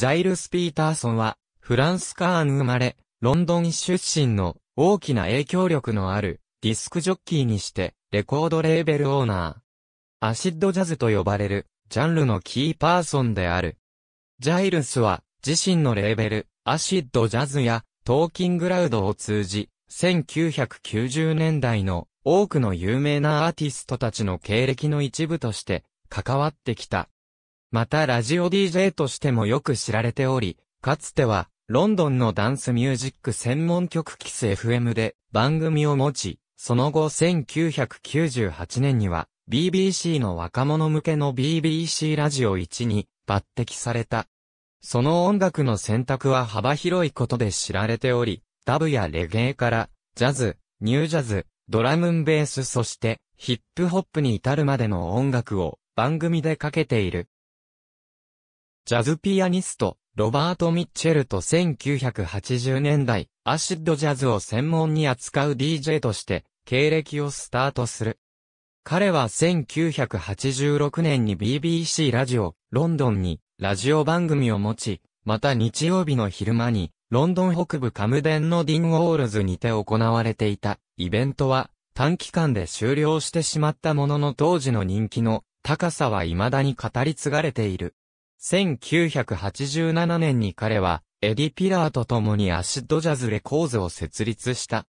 ジャイルス・ピーターソンは、フランスカーン生まれ、ロンドン出身の大きな影響力のあるディスクジョッキーにして、レコードレーベルオーナー。アシッドジャズと呼ばれる、ジャンルのキーパーソンである。ジャイルスは、自身のレーベル、アシッドジャズや、トーキングラウドを通じ、1990年代の多くの有名なアーティストたちの経歴の一部として関わってきた。またラジオ DJ としてもよく知られており、かつては、ロンドンのダンスミュージック専門局キス FM で番組を持ち、その後1998年には BBC の若者向けの BBC ラジオ1に抜擢された。その音楽の選択は幅広いことで知られており、ダブやレゲエから、ジャズ、ニュージャズ、ドラムンベースそして、ヒップホップに至るまでの音楽を番組でかけている。ジャズピアニスト、ロバート・ミッチェルと1980年代、アシッドジャズを専門に扱う DJ として、経歴をスタートする。彼は1986年に BBC ラジオ、ロンドンに、ラジオ番組を持ち、また日曜日の昼間に、ロンドン北部カムデンのディンウォールズにて行われていた、イベントは、短期間で終了してしまったものの当時の人気の高さは未だに語り継がれている。1987年に彼は、エディ・ピラーと共にアシッドジャズレコーズを設立した。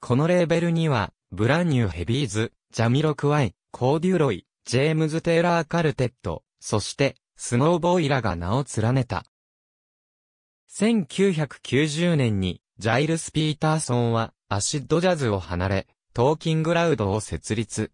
このレーベルには、ブランニュー・ヘビーズ、ジャミロクワイ、コーデュロイ、ジェームズ・テイラー・カルテット、そして、スノーボーイらが名を連ねた。1990年に、ジャイルス・ピーターソンは、アシッドジャズを離れ、トーキングラウドを設立。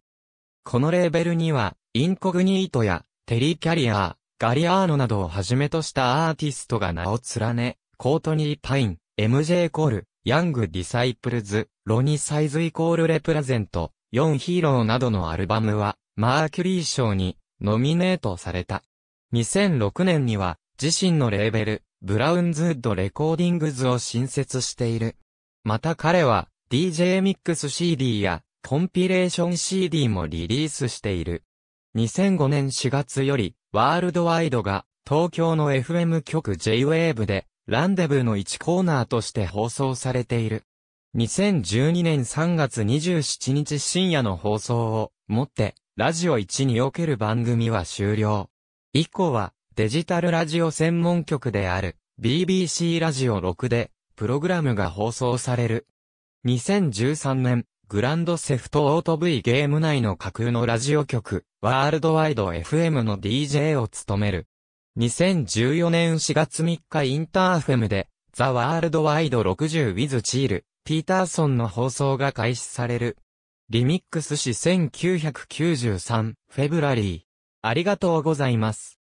このレーベルには、インコグニートや、テリー・キャリアー、ガリアーノなどをはじめとしたアーティストが名を連ね、コートニー・パイン、MJ コール、ヤング・ディサイプルズ、ロニ・サイズ・イコール・レプレゼント、4ヒーローなどのアルバムは、マーキュリー賞に、ノミネートされた。2006年には、自身のレーベル、ブラウンズウッドレコーディングズを新設している。また彼は、DJ ミックス CD や、コンピレーション CD もリリースしている。2005年4月より、ワールドワイドが東京の FM 局 J-Wave でランデブーの1コーナーとして放送されている。2012年3月27日深夜の放送をもってラジオ1における番組は終了。以降はデジタルラジオ専門局である BBC ラジオ6でプログラムが放送される。2013年グランドセフトオート V ゲーム内の架空のラジオ局、ワールドワイド FM の DJ を務める。2014年4月3日インターフェムで、ザ・ワールドワイド6 0ウィズ・チール、ピーターソンの放送が開始される。リミックスし1993、フェブラリー。ありがとうございます。